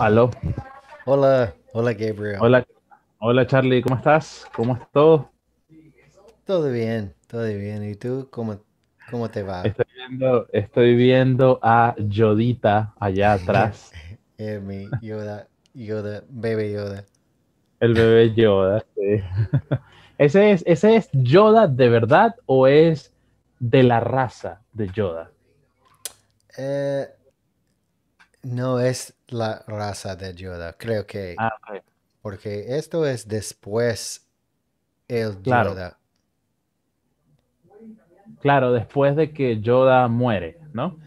Aló. Hola, hola Gabriel. Hola, hola Charlie, ¿cómo estás? ¿Cómo estás? todo? Todo bien, todo bien. ¿Y tú cómo, cómo te va? Estoy viendo, estoy viendo a Yodita allá atrás. Eh, eh, Yoda, Yoda, bebé Yoda. El bebé Yoda, sí. ¿Ese es, ¿Ese es Yoda de verdad o es de la raza de Yoda? Eh, no es la raza de Yoda, creo que. Ah, porque esto es después el Yoda. Claro, después de que Yoda muere, ¿no?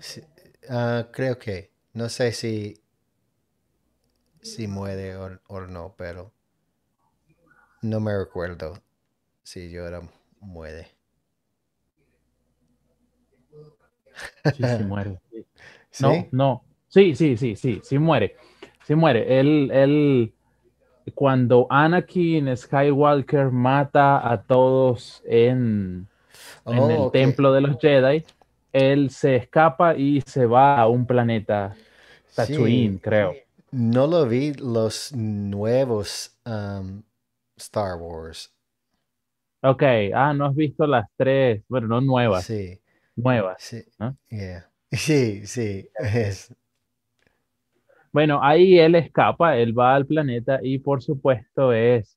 Ah, creo que. No sé si, si muere o, no, pero no me recuerdo si Yoda muere. Sí, muere. No, no, Sí, sí, sí, sí, sí muere. Sí muere. Él, él, cuando Anakin Skywalker mata a todos en, el oh, templo de los Jedi, él se escapa y se va a un planeta, Tatooine, creo. No lo vi los nuevos um, Star Wars. Ok, ah, no has visto las tres, bueno, no nuevas. Sí. Nuevas. Sí. Sí, sí, bueno, ahí él escapa, él va al planeta y por supuesto es...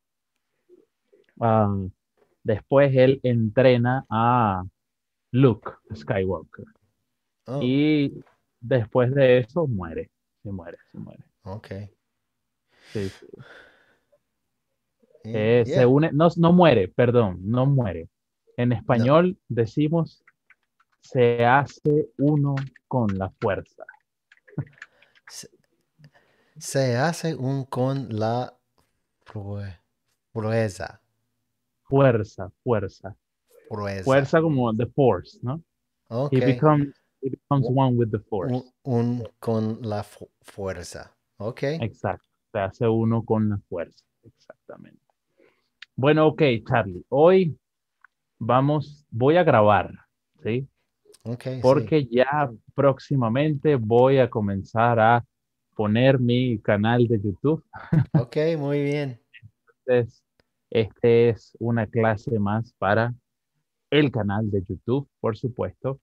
después él entrena a Luke Skywalker. Oh. Y después de eso muere, se muere, se muere. Ok. Eh, se une, no, no muere, perdón, no muere. En español decimos se hace uno con la fuerza se hace un con la fuerza. Fuerza, fuerza. Fuerza. como the force, ¿no? Okay. He becomes, he becomes one with the force. Un, con la fuerza. Ok. Exacto. Se hace uno con la fuerza. Exactamente. Bueno, ok, Charlie. Hoy vamos, voy a grabar, ¿sí? Ok. Porque ya próximamente voy a comenzar a poner mi canal de YouTube. Ok, muy bien. Entonces, esta es una clase más para el canal de YouTube, por supuesto.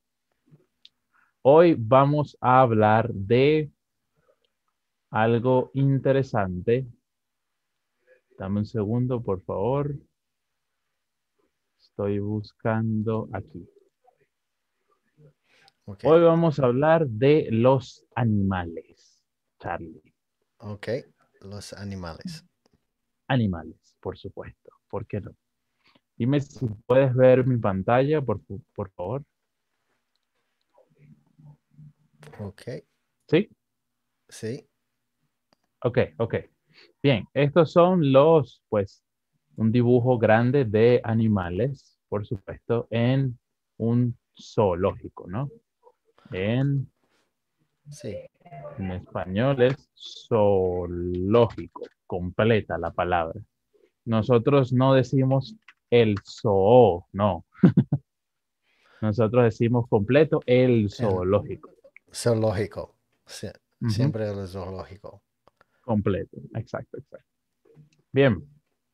Hoy vamos a hablar de algo interesante. Dame un segundo, por favor. Estoy buscando aquí. Hoy vamos a hablar de los animales. Ok, los animales. Animales, por supuesto. ¿Por qué no? Dime si puedes ver mi pantalla, por, por favor. Ok. ¿Sí? Sí. Ok, ok. Bien, estos son los, pues, un dibujo grande de animales, por supuesto, en un zoológico, ¿no? En... Sí. En español es zoológico, completa la palabra. Nosotros no decimos el zoo, no. Nosotros decimos completo el zoológico. Zoológico, siempre el zoológico. Completo, exacto, exacto. Bien,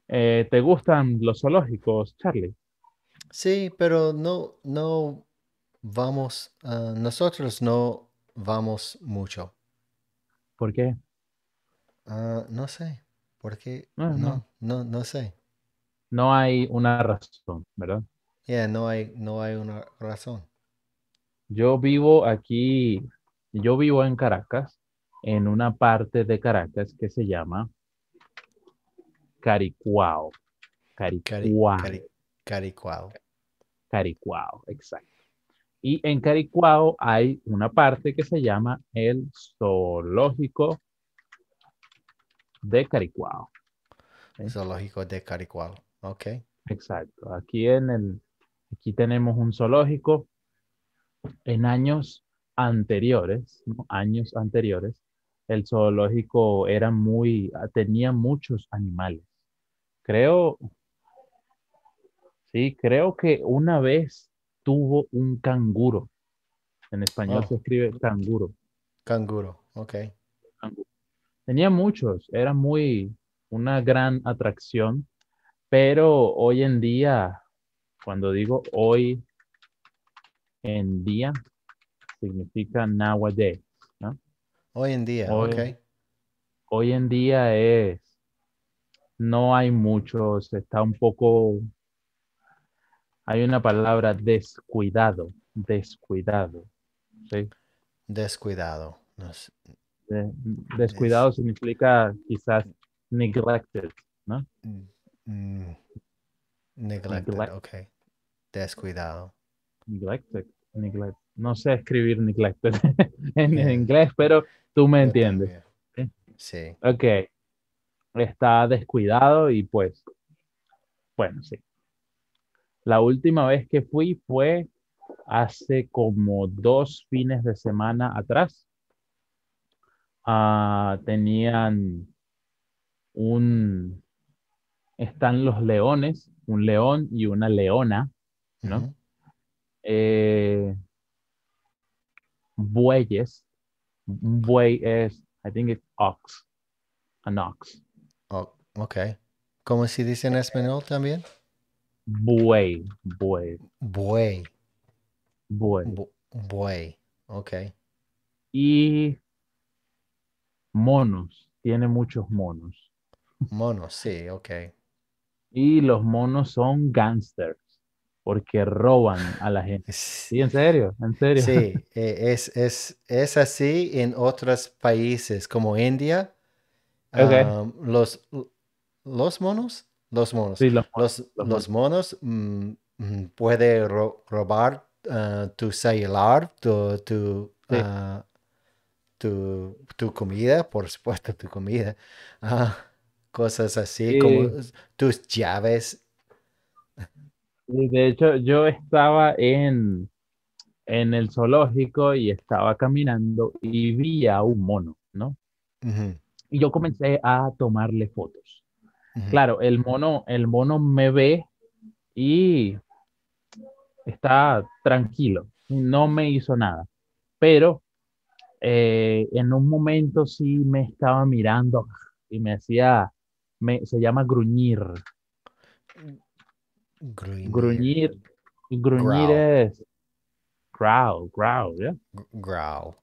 eh, ¿te gustan los zoológicos, Charlie? Sí, pero no, no vamos, nosotros no vamos mucho. ¿Por qué? Ah, no sé. Porque no, no, no, sé. No hay una razón, ¿verdad? Yeah, no hay, no hay una razón. Yo vivo aquí, yo vivo en Caracas, en una parte de Caracas que se llama Caricuao. Caricuao. Cari, caricuao. Caricuao, exacto. Y en Caricuao hay una parte que se llama el zoológico de Caricuao. El Zoológico de Caricuao, ok. Exacto. Aquí en el, aquí tenemos un zoológico. En años anteriores, años anteriores, el zoológico era muy, tenía muchos animales. Creo, sí, creo que una vez tuvo un canguro. En español ah. se escribe canguro. Canguro, ok. Tenía muchos, era muy, una gran atracción, pero hoy en día, cuando digo hoy en día, significa nowadays. ¿no? Hoy en día, ok. Hoy en día es, no hay muchos, está un poco hay una palabra descuidado, descuidado. ¿sí? Descuidado. Eh, descuidado significa quizás neglected, ¿no? Mm, mm, neglected, ok. Descuidado. Neglected, No sé escribir neglected en inglés, pero tú me entiendes. Sí. Ok. Está descuidado y pues, bueno, sí. La última vez que fui fue hace como dos fines de semana atrás. Ah, tenían un, están los leones, un león y una leona, ¿no? Eh, bueyes, un buey es, I think it's ox, an ox. Oh, ok. ¿Cómo se dice en español también? Buey. Buey. Buey. Buey. buey. Ok. Y monos. Tiene muchos monos. Monos, sí, ok. Y los monos son gangsters porque roban a la gente. Sí, en serio, en serio. Sí, e, es, es, es así en otros países como India. Um, los, los monos los monos. los, monos. Los, monos mm, mm, pueden robar ah, tu celular, tu, ah, tu, tu, comida, por supuesto, tu comida. Ah, cosas así como tus llaves. De hecho, yo estaba en, en el zoológico y estaba caminando y vi a un mono, ¿no? Y yo comencé a tomarle fotos Claro, el mono, el mono me ve y está tranquilo, no me hizo nada, pero eh, en un momento sí me estaba mirando y me decía, se llama gruñir. Gruñir. Gruñir, es growl, growl, ¿ya? Yeah? Growl.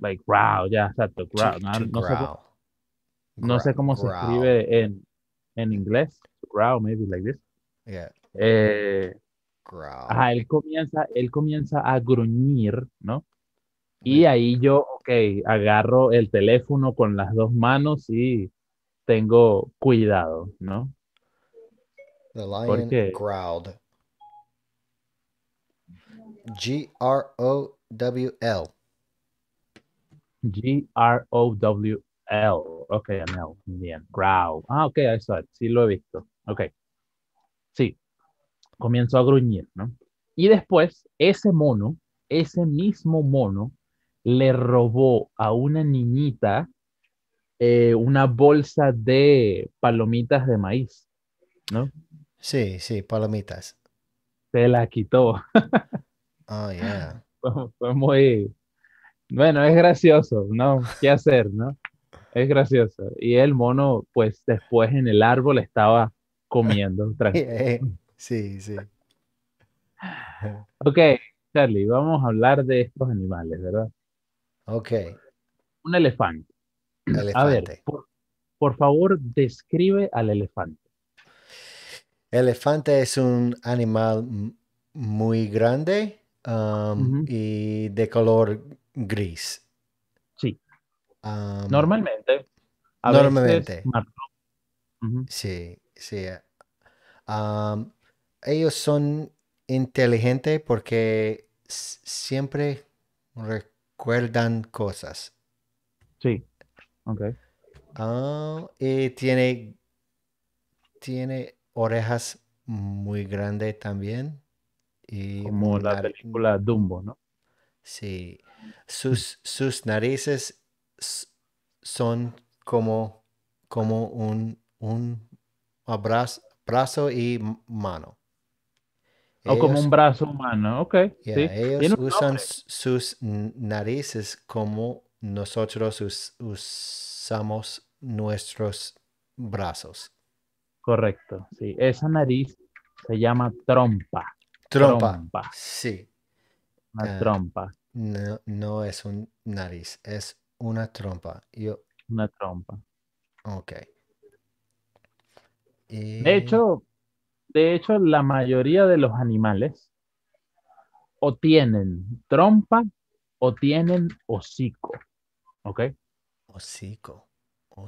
Like growl, ya, exacto, growl. No sé cómo se escribe en, inglés. Growl, maybe like this. Yeah. Eh, él comienza, él comienza a gruñir, ¿no? Y ahí yo, ok, agarro el teléfono con las dos manos y tengo cuidado, ¿no? The Porque... G-R-O-W-L. G-R-O-W-L. L. Ok, an Bien. Ah, ok, I Sí, lo he visto. Ok. Sí. Comienzo a gruñir, ¿no? Y después, ese mono, ese mismo mono, le robó a una niñita eh, una bolsa de palomitas de maíz, ¿no? Sí, sí, palomitas. Se la quitó. oh, yeah. fue muy... Bueno, es gracioso, ¿no? ¿Qué hacer, no? es gracioso. Y el mono, pues después en el árbol estaba comiendo. sí, sí. Ok, Charlie, vamos a hablar de estos animales, ¿verdad? Ok. Un elefante. elefante. por, favor, describe al elefante. Elefante es un animal muy grande um, y de color gris normalmente. normalmente. Sí, sí. ellos son inteligentes porque siempre recuerdan cosas. Sí. Ok. Ah, y tiene, tiene orejas muy grandes también. Y Como la película Dumbo, ¿no? Sí. Sus, sus narices son como, como un, un abrazo, brazo y mano. O como un brazo humano, ok. Ellos usan sus narices como nosotros usamos nuestros brazos. Correcto, sí. Esa nariz se llama trompa. Trompa. Sí. Una ah, trompa. No, no es un nariz, es una trompa. Yo... Una trompa. Ok. De eh, hecho, de hecho, la mayoría de los animales o tienen trompa o tienen hocico. ¿Ok? Hocico.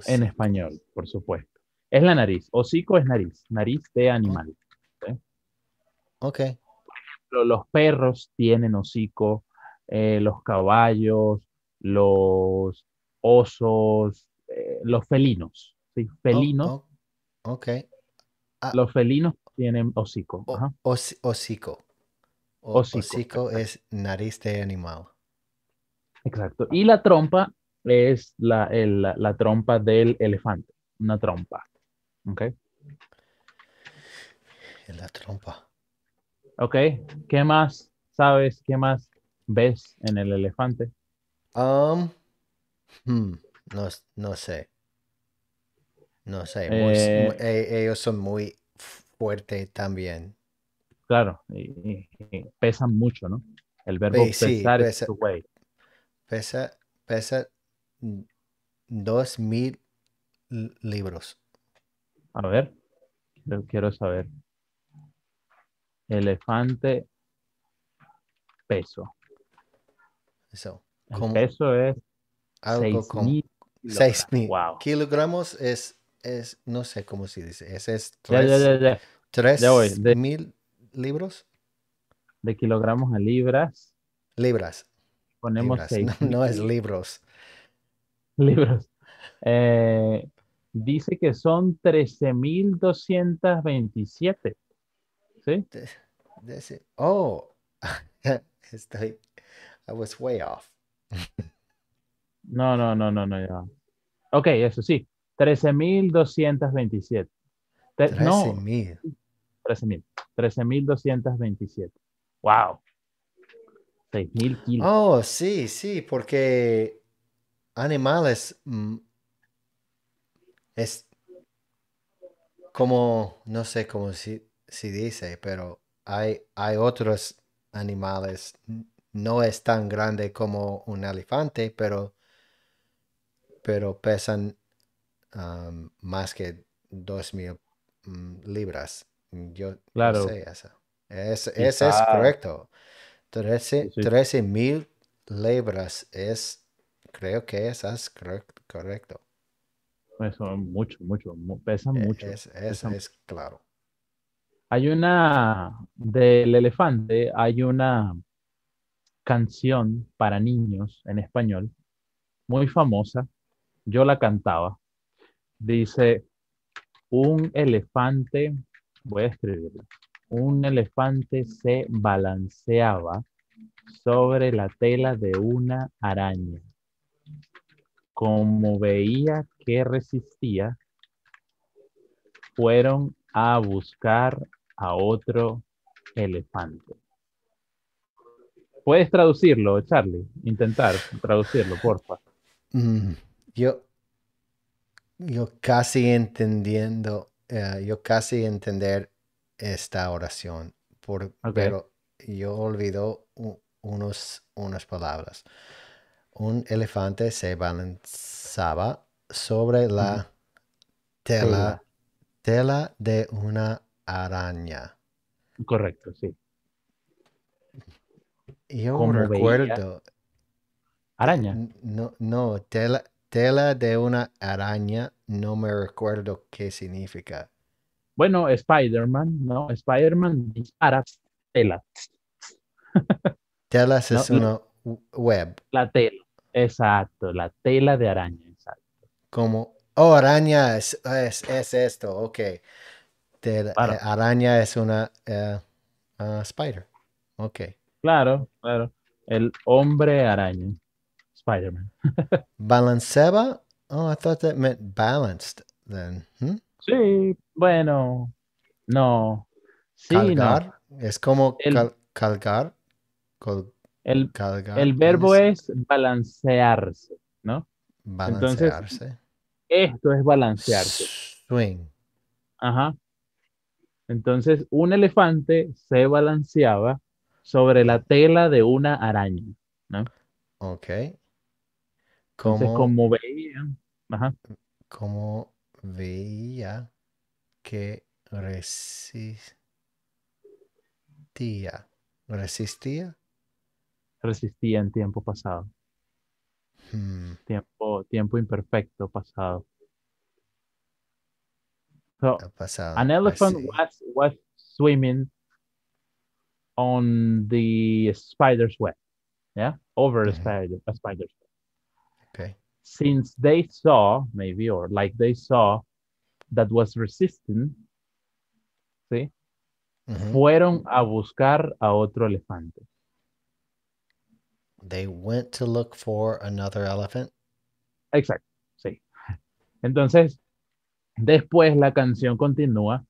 En español, por supuesto. Es la nariz. Hocico es nariz. Nariz de animal. Ok. okay. Por ejemplo, los perros tienen hocico. Eh, los caballos, los osos, eh, los felinos, ¿sí? Oh, felinos. Oh, ok. Ah. los felinos tienen hocico. hocico. hocico. es nariz de animal. Exacto. Y la trompa es la, la trompa del elefante, una trompa. ¿Ok? La trompa. Ok, ¿qué más sabes? ¿Qué más ves en el elefante? Um, hmm, no, sé. No sé. Eh, e, ellos son muy fuertes también. Claro, y, pesan mucho, ¿no? El verbo pesar es Pesa, dos mil libros. A ver, quiero saber. Elefante peso. Eso. El peso es algo 6.000 kilogramos. Wow. kilogramos es, es, no sé cómo se dice, es, es 1000 libros. De kilogramos a libras. Libras. Ponemos libras. 6, no, no, es libros. Libros. Eh, dice que son 13.227. ¿Sí? De, de ese, oh, estoy, I was way off. No, no, no, no, no, ya. Ok, eso sí. 13.227. no, 13.000. 13.227. Wow. 6.000 kilos. Oh, sí, sí, porque animales mm, es como, no sé cómo si, si dice, pero hay, hay otros animales no es tan grande como un elefante, pero, pero pesan más que mil mm, libras. Yo claro. sé eso. Es, ese es correcto. 13 mil libras es, creo que esas es correcto. Eso, mucho, mucho, pesan e-, mucho. Eso es, claro. Hay una, del elefante, hay una, canción para niños en español, muy famosa, yo la cantaba. Dice, un elefante, voy a escribirlo, un elefante se balanceaba sobre la tela de una araña. Como veía que resistía, fueron a buscar a otro elefante. Puedes traducirlo, Charlie. Intentar traducirlo, porfa. Mm, yo, yo casi entendiendo, eh, yo casi entender esta oración, pero yo olvido unos, unas palabras. Un elefante se balanzaba sobre la tela, tela de una araña. Correcto, sí. Yo como recuerdo. Araña. No, no, tela, tela de una araña, no me recuerdo qué significa. Bueno, Spider-Man, ¿no? Spider-Man dispara telas. telas es una web. La tela, exacto, la tela de araña, exacto. Como, oh, araña es, esto, ok. Eh, araña es una eh, ah, spider, ok. Claro, claro. El hombre araña. Spider-Man. ¿Balanceaba? Oh, I thought that meant balanced then. Hmm? Sí, bueno. No. Sí, calgar. Es como calgar. el, verbo es balancearse, ¿no? Balancearse. esto es balancearse. Swing. Ajá. Entonces, un elefante se balanceaba sobre la tela de una araña. ¿no? Ok. ¿Cómo... como veía, ajá. Como veía que resistía. ¿Resistía? Resistía en tiempo pasado. Hmm. Tiempo, tiempo imperfecto pasado. So, pasado. An elephant was swimming on the spider's web, yeah, over mm-hmm. a spider, spider's web. Okay. Since they saw maybe, or like they saw that was resistant, sí, mm-hmm. fueron a buscar a otro elefante. They went to look for another elephant. Exacto, sí. Entonces, después la canción continúa.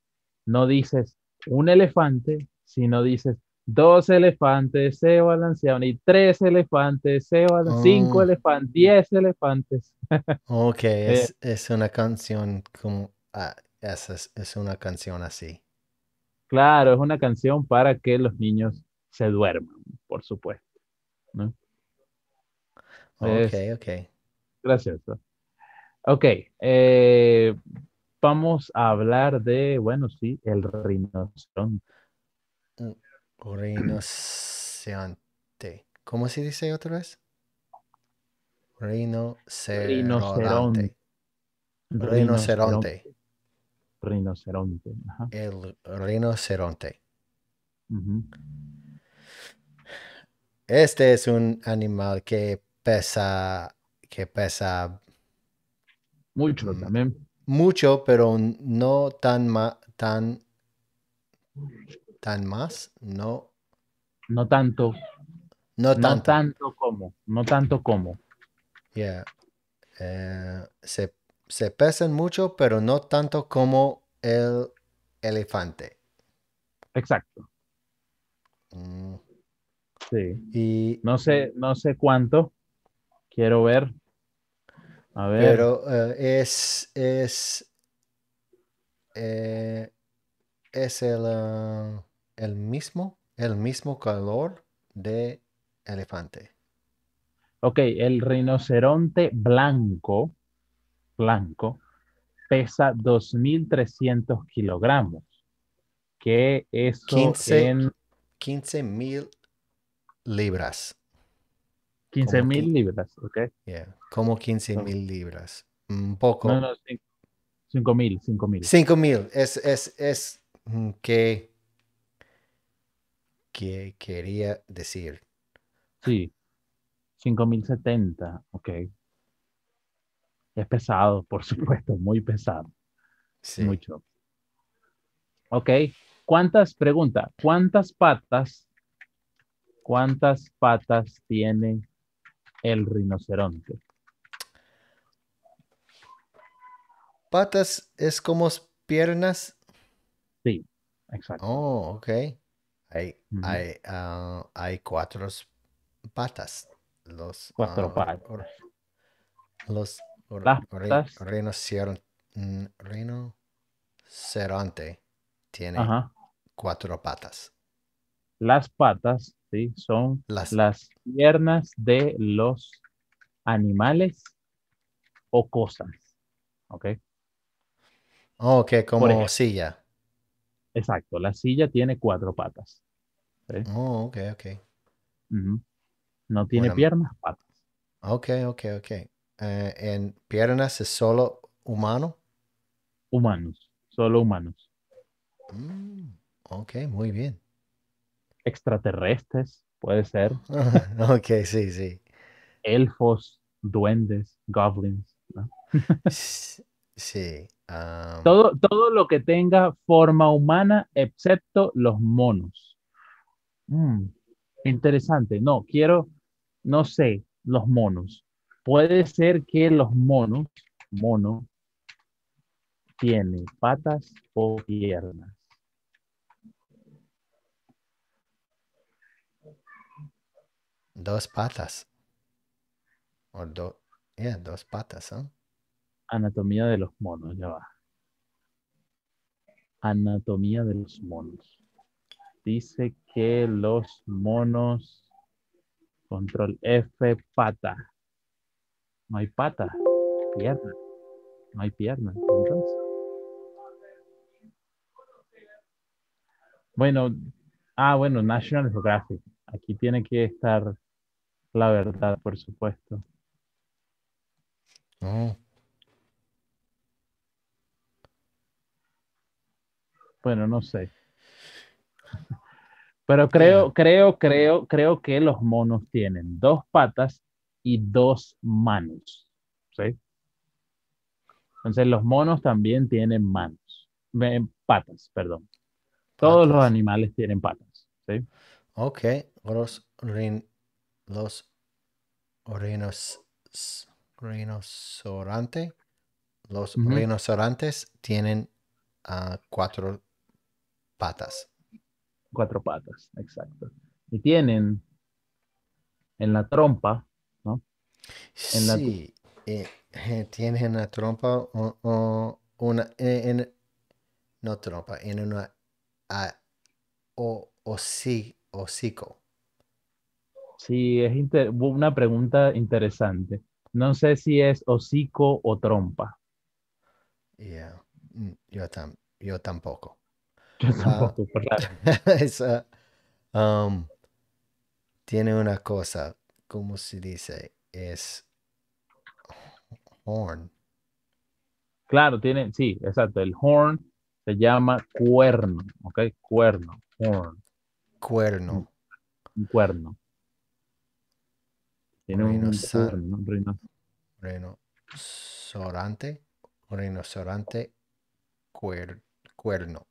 No dices un elefante, sino dices dos elefantes se balancearon y tres elefantes se balancean cinco oh. elefantes, diez elefantes. ok, eh, es, una canción como, ah, es, una canción así. Claro, es una canción para que los niños se duerman, por supuesto. ok, ok. Gracias. Ok, eh, vamos a hablar de, bueno, sí, el rinoceronte. Mm. Rinoceronte. ¿Cómo se dice otra vez? Rinoceronte. Rinoceronte. Rinoceronte. El rinoceronte. Este es un animal que pesa, que pesa mucho mm, también. Mucho, pero no tan, tan tan más, no. No tanto. No tanto. tanto como. No tanto como. Eh, se, pesan mucho, pero no tanto como el elefante. Exacto. Mm. Sí. Y no sé, no sé cuánto. Quiero ver. A ver. Pero eh, es, es, eh, es el, ah, el mismo, el mismo color de elefante. Ok, el rinoceronte blanco, blanco, pesa 2.300 kilogramos. Que es 15, 15.000 libras. 15.000 libras, ok. como 15.000 libras. Un poco. No, no, 5.000, 5.000. 5.000, es, es, es mm, que que quería decir. Sí. 5070, ok. Es pesado, por supuesto, muy pesado. Sí. Mucho. Ok. ¿Cuántas, pregunta, cuántas patas, cuántas patas tiene el rinoceronte? Patas es como piernas. Sí, exacto. Oh, ok. Hay, ah, hay, cuatro patas. Los, cuatro ah, patas. Los Las re, tiene cuatro patas. Las patas, sí, son las, piernas de los animales o cosas. ¿Ok? Ok, como silla. Exacto, la silla tiene cuatro patas. Oh, ok, ok. No tiene piernas, patas. Ok, ok, ok. Eh, ¿En piernas es solo humano? Humanos, solo humanos. Mm, ok, muy bien. Extraterrestres, puede ser. ok, sí, sí. Elfos, duendes, goblins, sí. Todo, todo lo que tenga forma humana, excepto los monos. Mm, interesante. No, quiero, no sé, los monos. Puede ser que los monos, mono, tiene patas o piernas. Dos patas. O dos, yeah, dos patas, ¿no? Anatomía de los monos, ya va. Anatomía de los monos. Dice que los monos, control F, pata. No hay pata, pierna. No hay pierna. Bueno, ah, bueno, National Geographic. Aquí tiene que estar la verdad, por supuesto. Oh. Bueno, no sé. Pero creo, creo, creo, creo que los monos tienen dos patas y dos manos. ¿sí? Entonces los monos también tienen manos, patas, perdón. Todos los animales tienen patas. ¿sí? Ok, los, rin, los rinos, los tienen ah, cuatro patas. Cuatro patas, exacto. Y tienen en la trompa, ¿no? sí, eh, eh, tienen en la trompa o, una, no trompa, en una, o, sí, hocico. Sí, es una pregunta interesante. No sé si es hocico o trompa. Mm, yo, yo tampoco. Um, tiene una cosa, ¿cómo se dice? Es horn. Claro, tiene, sí, exacto. El horn se llama cuerno, ¿ok? Cuerno, horn. Cuerno. Un, cuerno. Tiene un rinoceronte, cuerno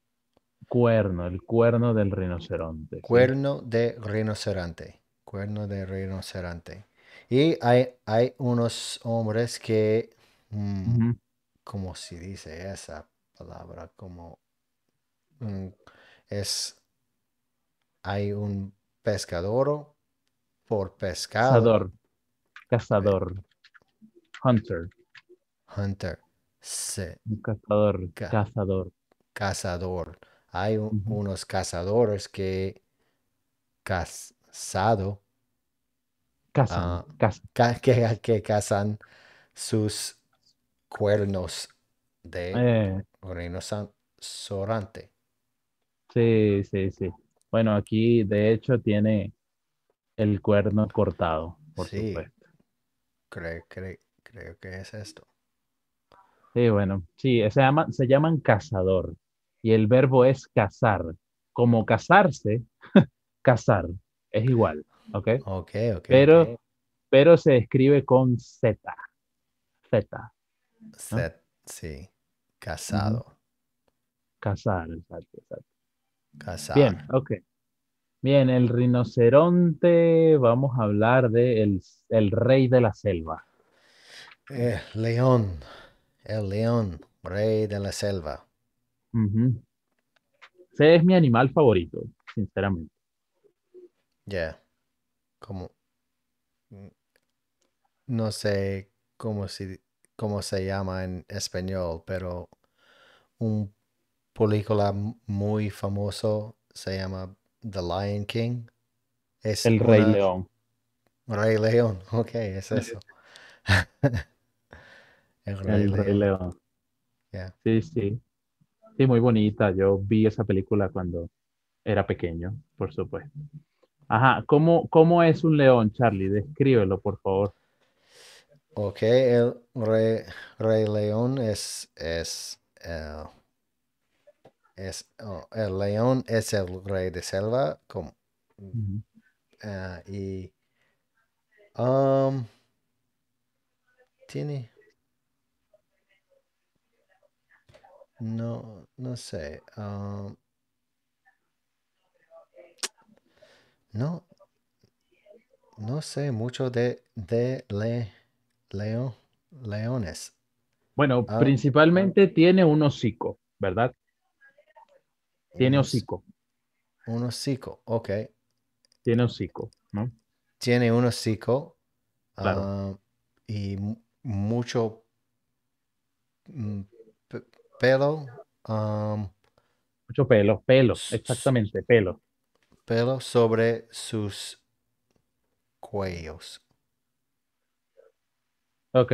cuerno, el cuerno del rinoceronte. Cuerno de rinoceronte. Cuerno de rinoceronte. Y hay, hay unos hombres que, mm, como si dice esa palabra, como mm, es, hay un pescador por pescado. Cazador. Cazador. Hunter. Hunter. Sí. cazador. cazador. Cazador. Hay unos cazadores que casado. cazan, ah, que, cazan sus cuernos de eh. rinoceronte. Sí, sí, sí. Bueno, aquí de hecho tiene el cuerno cortado, por supuesto. Creo, creo, que es esto. Sí, bueno, sí, se, se llaman cazador y el verbo es casar. Como casarse, casar, es igual, ¿ok? Ok, ok. Pero, pero se escribe con Z. Z. Z, sí. Casado. Cazar, Casar, exacto, Casar. Bien, ok. Bien, el rinoceronte, vamos a hablar de el, rey de la selva. Eh, león, el león, rey de la selva. Ese es mi animal favorito, sinceramente. Ya. Como. Mm, no sé cómo, cómo se llama en español, pero un película muy famoso se llama The Lion King. Es El Rey León. Rey León, ok, es eso. El Rey León. Sí, sí muy bonita. Yo vi esa película cuando era pequeño, por supuesto. Ajá, ¿cómo, cómo es un león, Charlie? Descríbelo, por favor. Ok, el rey, león es, es, oh, el, león es el rey de selva, como, eh, y um, tiene No, no sé. Ah, no, no sé mucho de, de le, leones. Bueno, ah, principalmente tiene un hocico, ¿verdad? Tiene hocico. Un hocico, ok. Tiene hocico, ¿no? Tiene un hocico. Ah, y mucho mm, pelo. Um, mucho pelo, pelo, exactamente, pelo. Pelo sobre sus cuellos. Ok.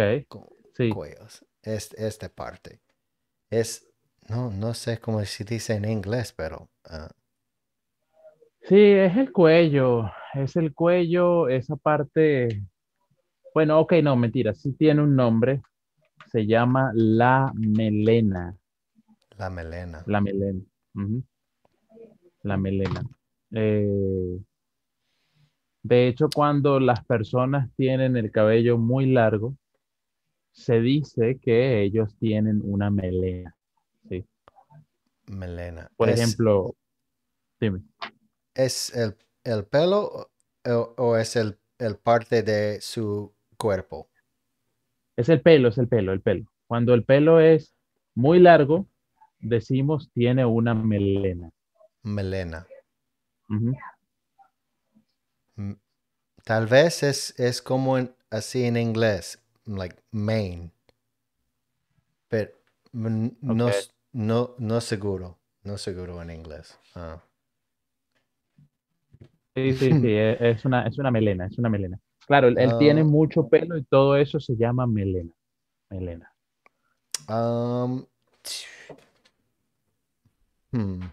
sí. Cuellos. esta este parte. Es, no, sé cómo se dice en inglés, pero. Ah. Sí, es el cuello. Es el cuello, esa parte. Bueno, ok, no, mentira, sí tiene un nombre se llama La Melena. La Melena. La Melena. La Melena. Eh, de hecho, cuando las personas tienen el cabello muy largo, se dice que ellos tienen una melena. ¿sí? Melena. Por ejemplo, dime. ¿Es el, el pelo o, o es el, el, parte de su cuerpo? Es el pelo, es el pelo, el pelo. Cuando el pelo es muy largo, decimos tiene una melena. Melena. Mm, tal vez es, como así en inglés, like main. Pero mm, no, no, seguro, no seguro en inglés. Ah. Sí, sí, sí, e, es una, es una melena, es una melena. Claro, él, tiene ah. mucho pelo y todo eso se llama melena. Melena. Hmm.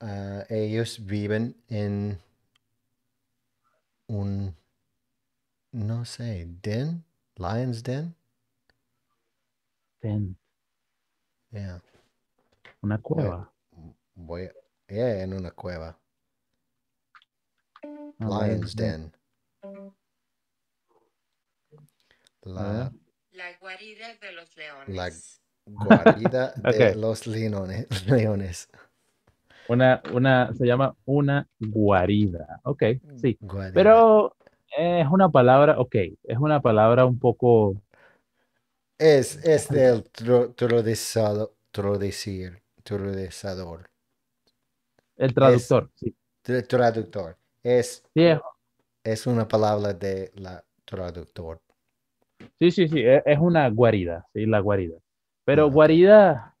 Ah, ellos viven en un, no sé, den, lion's den. Den. Yeah. Una cueva. Voy, yeah, en una cueva. Lion's Den. La, guarida de los leones. La guarida de los leones. Una, una, se llama una guarida. Ok, sí. Pero es una palabra, ok, es una palabra un poco... Es, es del tro, El traductor, Traductor. Es, es una palabra de la traductor. Sí, sí, sí, e, es una guarida, sí, la guarida. Pero ah, guarida,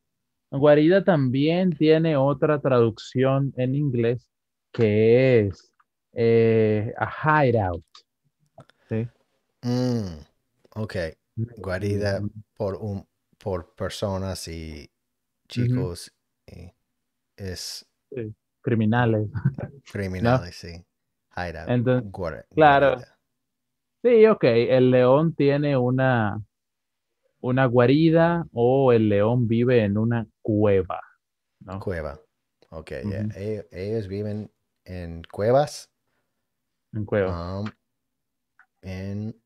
guarida también tiene otra traducción en inglés que es eh, a hideout. Sí. Mm, ok. Mm. Guarida por, un, por personas y chicos. es. Criminales. Criminales, sí. Ah, claro. Sí, ok. El león tiene una, una guarida o el león vive en una cueva. ¿no? Cueva. Ok. Eh, eh, ellos, viven en cuevas. En cuevas. Um, en...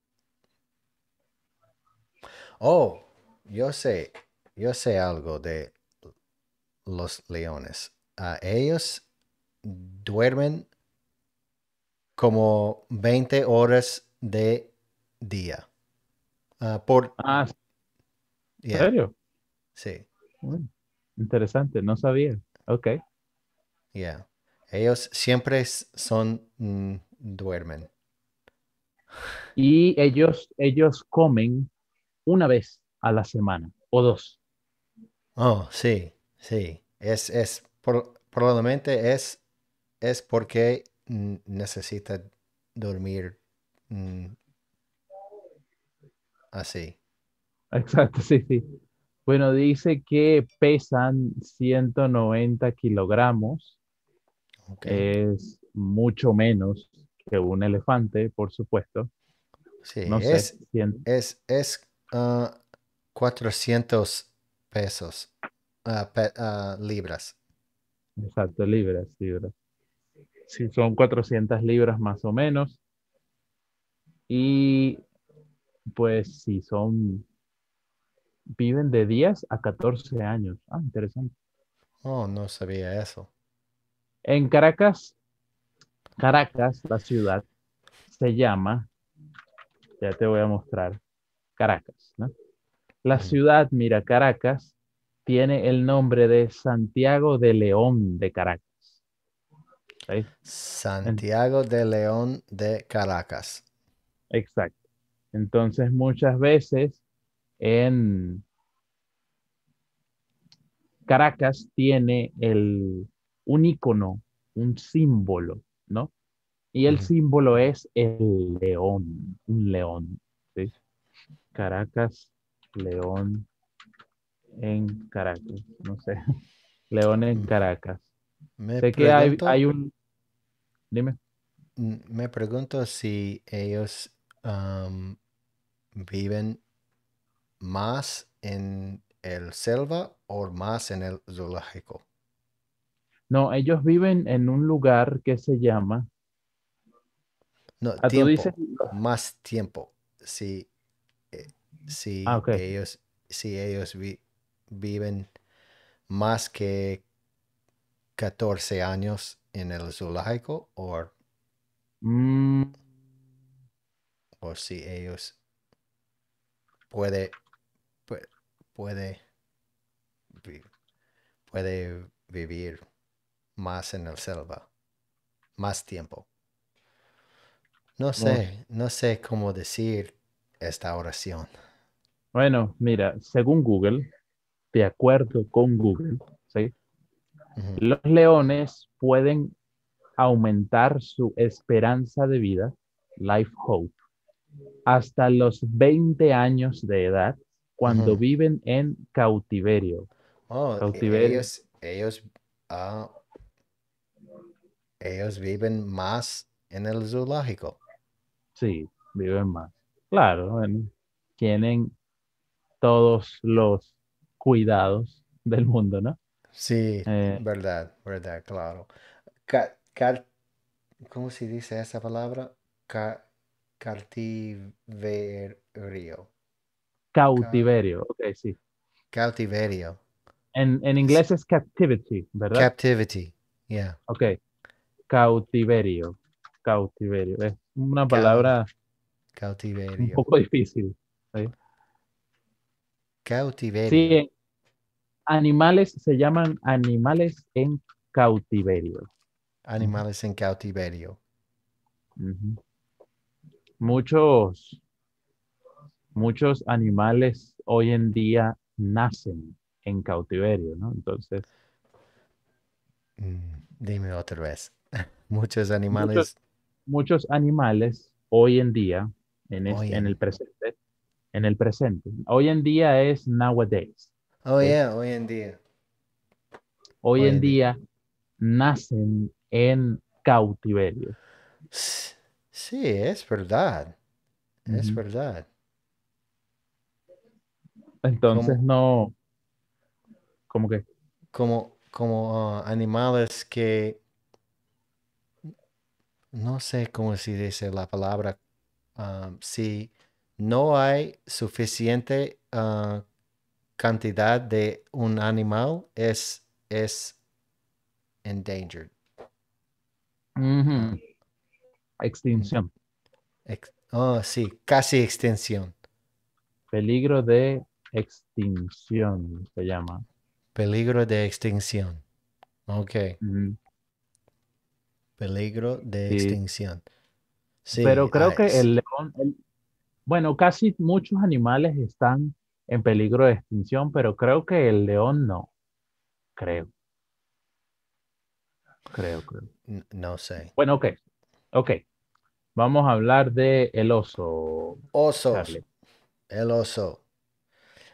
Oh, yo sé, yo sé algo de los leones. Ah, ellos duermen como 20 horas de día. Ah, por... Ah, serio? Sí. interesante, no sabía. Ok. Yeah. Ellos siempre son, mm, duermen. Y ellos, ellos comen una vez a la semana o dos. Oh, sí, sí. Es, es probablemente es, es porque necesita dormir mm, así. Exacto, sí, sí. Bueno, dice que pesan 190 kilogramos. Es mucho menos que un elefante, por supuesto. Sí, es, es, ah, es 400 pesos, ah, ah, libras. Exacto, libras, libras si son 400 libras más o menos. Y pues si son, viven de 10 a 14 años. Ah, interesante. Oh, no sabía eso. En Caracas, Caracas, la ciudad, se llama, ya te voy a mostrar, Caracas, La ciudad, mira, Caracas, tiene el nombre de Santiago de León de Caracas. Santiago de León de Caracas. Exacto. Entonces muchas veces en Caracas tiene el, un icono, un símbolo, ¿no? Y el símbolo es el león, un león. Caracas, león en Caracas, no sé. León en Caracas. Me pregunto, hay, un... Dime. Mm, me pregunto si ellos viven más en el selva o más en el zoológico. No, ellos viven en un lugar que se llama... No, ah, más tiempo. Si, eh, ah, ellos, si ellos viven más que 14 años en el zoológico o, mm. o si ellos puede, puede, puede vivir más en el selva, más tiempo. No sé, no sé cómo decir esta oración. Bueno, mira, según Google, de acuerdo con Google, los leones pueden aumentar su esperanza de vida, life hope, hasta los 20 años de edad cuando viven en cautiverio. Oh, cautiverio. Ellos, ah, ellos, viven más en el zoológico. Sí, viven más. Claro, tienen todos los cuidados del mundo, ¿no? Sí, eh, verdad, verdad, claro. Ca- ¿cómo se dice esa palabra? Ca- Cautiverio. cautiverio, ok, sí. Cautiverio. En, inglés es captivity, ¿verdad? captivity. Yeah. Ok, cautiverio, cautiverio. Es una palabra. palabra un poco difícil. ¿sí? Sí, Cautiverio animales se llaman animales en cautiverio. Animales en cautiverio. Muchos, muchos animales hoy en día nacen en cautiverio, ¿no? Entonces. Mm, dime otra vez. muchos animales. Muchos, animales hoy en día, en, en el presente, en el presente. Hoy en día es nowadays. Oh, eh, yeah, hoy en día. Hoy, en día, nacen en cautiverio. Sí, es verdad. Es verdad. Entonces no. ¿Cómo que? Como, como ah, animales que. No sé cómo se dice la palabra. Ah, si no hay suficiente ah, cantidad de un animal es, es endangered. Extinción. oh, sí, casi extinción. Peligro de extinción se llama. Peligro de extinción. Ok. Peligro de extinción. Sí, Pero creo ah, que el león, bueno, casi muchos animales están en peligro de extinción, pero creo que el león no. Creo. Creo, creo. No, sé. Bueno, ok. Ok. Vamos a hablar de el oso. Osos. El oso.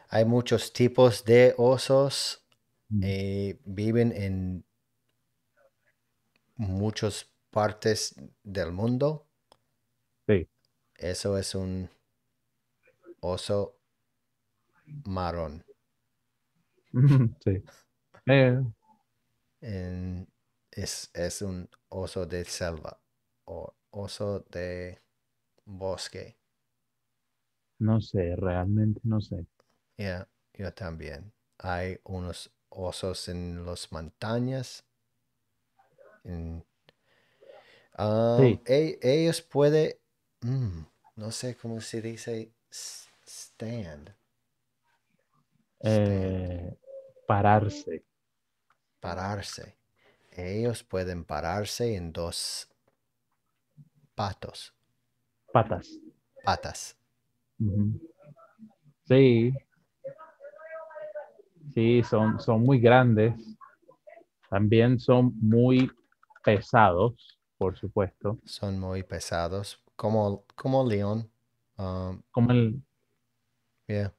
Hay muchos tipos de osos. y mm. eh, viven en muchas partes del mundo. Sí. Eso es un oso marrón. Sí. Eh. es, un oso de selva o oso de bosque. No sé, realmente no sé. Yeah, yo también. Hay unos osos en las montañas. Ah, e-, ellos pueden, mm, no sé cómo se dice, stand. Eh, pararse. Pararse. Ellos pueden pararse en dos patos. Patas. Patas. Sí. Sí, son, son muy grandes. También son muy pesados, por supuesto. Son muy pesados, como, como león. Um, como el... Yeah.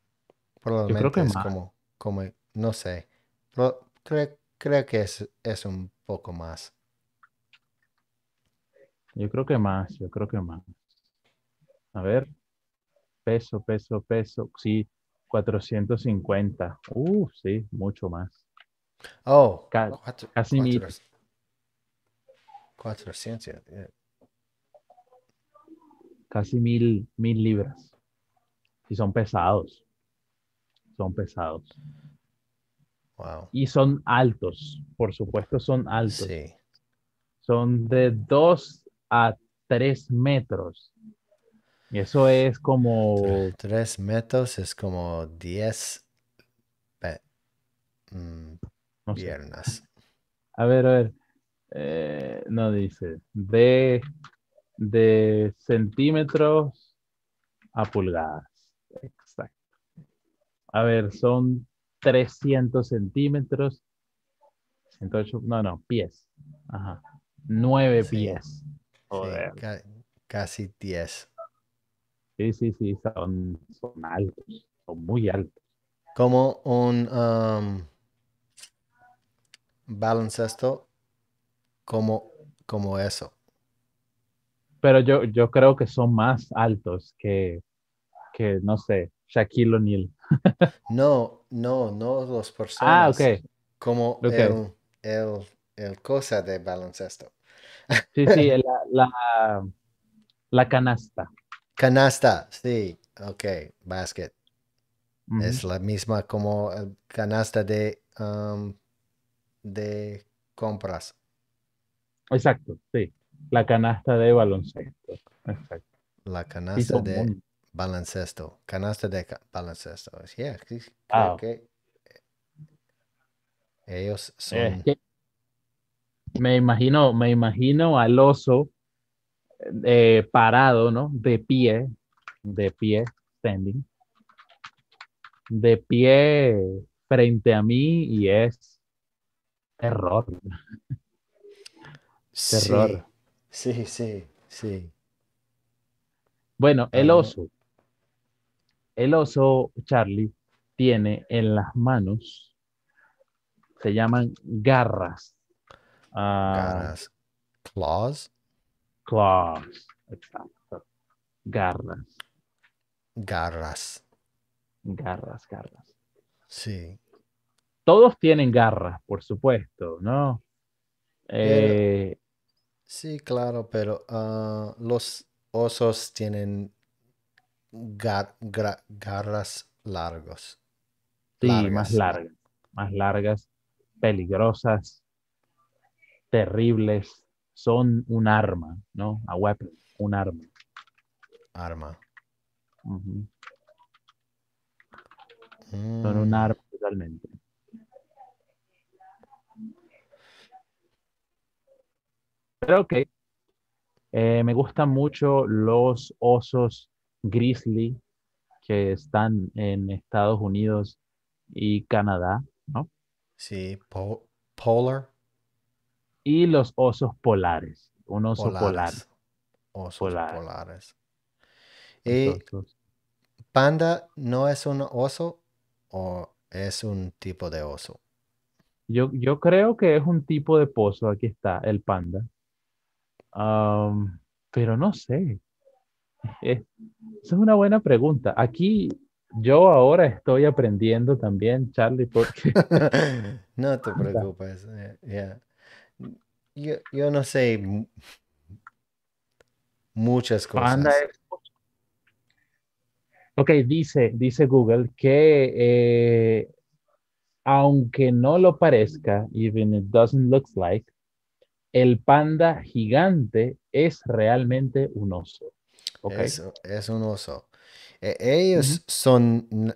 Probablemente Yo creo que es como, como, no sé, creo, creo, que es, es un poco más. Yo creo que más, yo creo que más. A ver, peso, peso, peso, sí, 450. Uh, sí, mucho más. Oh, casi mil. 400. Eh, eh. Casi mil, mil libras. Y son pesados son pesados. Y son altos, por supuesto son altos. Son de 2 a 3 metros. eso es como... Tres metros es como 10 mm, piernas. A ver, a ver. Eh, no dice. De, de centímetros a pulgadas. A ver, son 300 centímetros. no, no, pies. Ajá. 9 pies. casi 10. Sí, sí, sí, son, altos, son muy altos. Como un um, baloncesto, como, como eso. Pero yo, yo creo que son más altos que, no sé, Shaquille O'Neal. no, no, no los personas. Ah, ok. Como El, cosa de baloncesto. sí, sí, la, canasta. Canasta, sí, ok, basket. Es la misma como eh, canasta de, um, de compras. Exacto, sí. La canasta de baloncesto. Exacto. La canasta de balancesto, canasta de balancesto baloncesto. que eh, ellos son. Eh. me imagino, me imagino al oso eh, parado, ¿no? De pie, de pie, standing, de pie frente a mí y es error terror. sí, sí. sí. Bueno, el oso, el oso Charlie tiene en las manos, se llaman garras. Ah, garras. Claws. Claws, exacto. Garras. Garras. Garras, garras. Sí. Todos tienen garras, por supuesto, ¿no? Eh, sí, claro, pero ah, los osos tienen garras largos. Sí, largas. más largas, más largas, peligrosas, terribles, son un arma, ¿no? A weapon, un arma. Arma. Son un mm. arma totalmente. Pero ok, eh, me gustan mucho los osos grizzly que están en Estados Unidos y Canadá, ¿no? Sí, polar. Y los osos polares, un oso polar. Osos polares. polares. Eh, ¿Panda no es un oso o es un tipo de oso? Yo, yo creo que es un tipo de pozo, aquí está, el panda. pero no sé, eh, esa es una buena pregunta. Aquí yo ahora estoy aprendiendo también, Charlie, porque... no te preocupes. Eh, yo, no sé muchas cosas. Eh. Ok, dice, dice Google que aunque no lo parezca, even it doesn't look like, el panda gigante es realmente un oso. Es, un oso. E, ellos son. No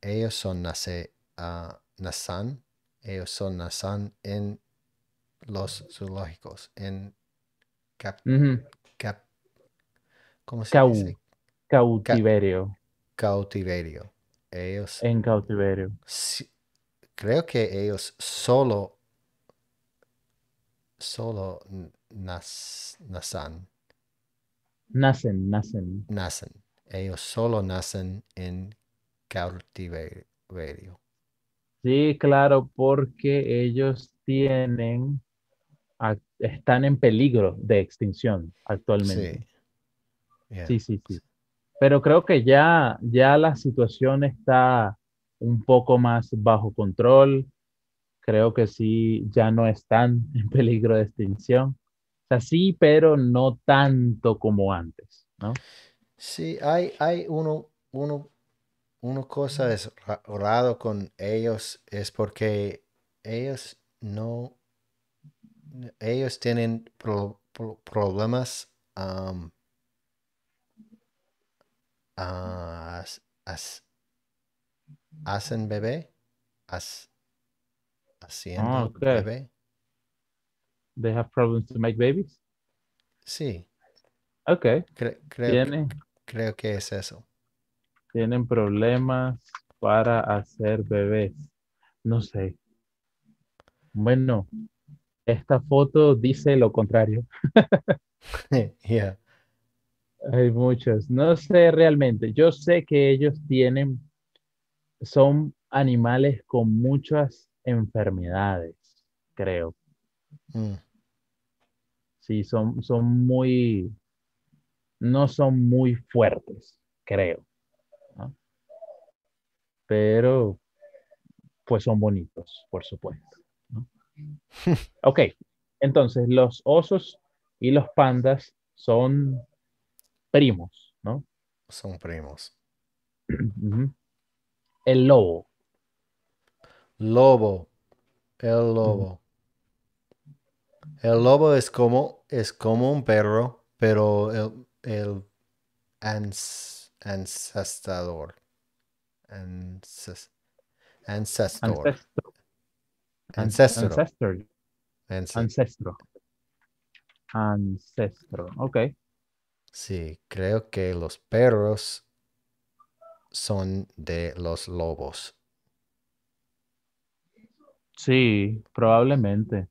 Ellos son nace, ah, nasan. Ellos son nasan en los zoológicos. En. Cap, ¿Cómo se Cautiverio. cautiverio. Ellos. En cautiverio. creo que ellos solo. Solo nas, Nacen, nacen. Nacen. Ellos solo nacen en cautiverio. Sí, claro, porque ellos tienen, están en peligro de extinción actualmente. Sí. sí, sí, Pero creo que ya, ya la situación está un poco más bajo control. Creo que sí, ya no están en peligro de extinción. O sí, pero no tanto como antes, ¿no? Sí, hay, hay uno, uno, una cosa es raro con ellos es porque ellos no, ellos tienen problemas um, hacen bebé, ah, haciendo bebé. They have problems to make babies. Sí. Ok. creo, que es eso. Tienen problemas para hacer bebés. No sé. Bueno, esta foto dice lo contrario. yeah. Hay muchos. No sé realmente. Yo sé que ellos tienen, son animales con muchas enfermedades, creo. Mm. Sí, son, son muy, no son muy fuertes, creo. Pero, pues son bonitos, por supuesto. ok, entonces los osos y los pandas son primos, ¿no? Son primos. El lobo. Lobo. El lobo. El lobo es como, es como un perro, pero el, el ancestador. ancestor. Ancestor. Ancestro. Ancestor. Ancestro. Ancestro. Ancestro. Ok. Sí, creo que los perros son de los lobos. Sí, probablemente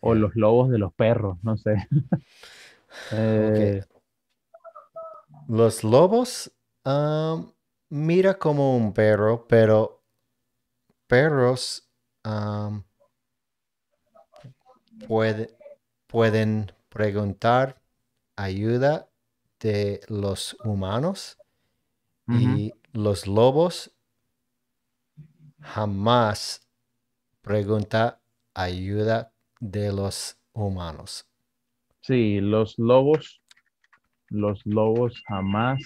o los lobos de los perros, no sé. Eh, los lobos mira como un perro, pero perros pueden preguntar ayuda de los humanos y los lobos jamás pregunta ayuda de los humanos. Sí, los lobos, los lobos jamás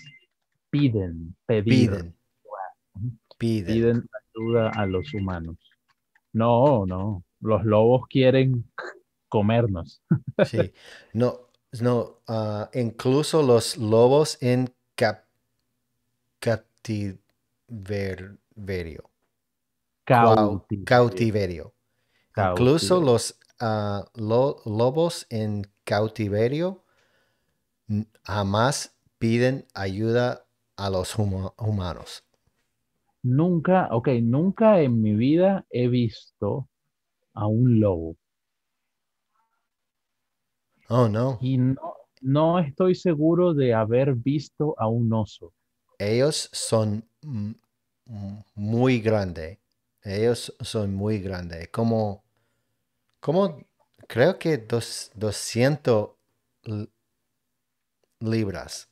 piden, piden, piden. ayuda a los humanos. No, no, los lobos quieren comernos. Sí, no, no, ah, incluso los lobos en Cautiverio. Cautiverio. Incluso los Ah, los lobos en cautiverio jamás piden ayuda a los humanos. Nunca, ok, nunca en mi vida he visto a un lobo. Oh, no. Y no, no estoy seguro de haber visto a un oso. Ellos son muy grandes. Ellos son muy grandes. Como como creo que dos, 200 libras.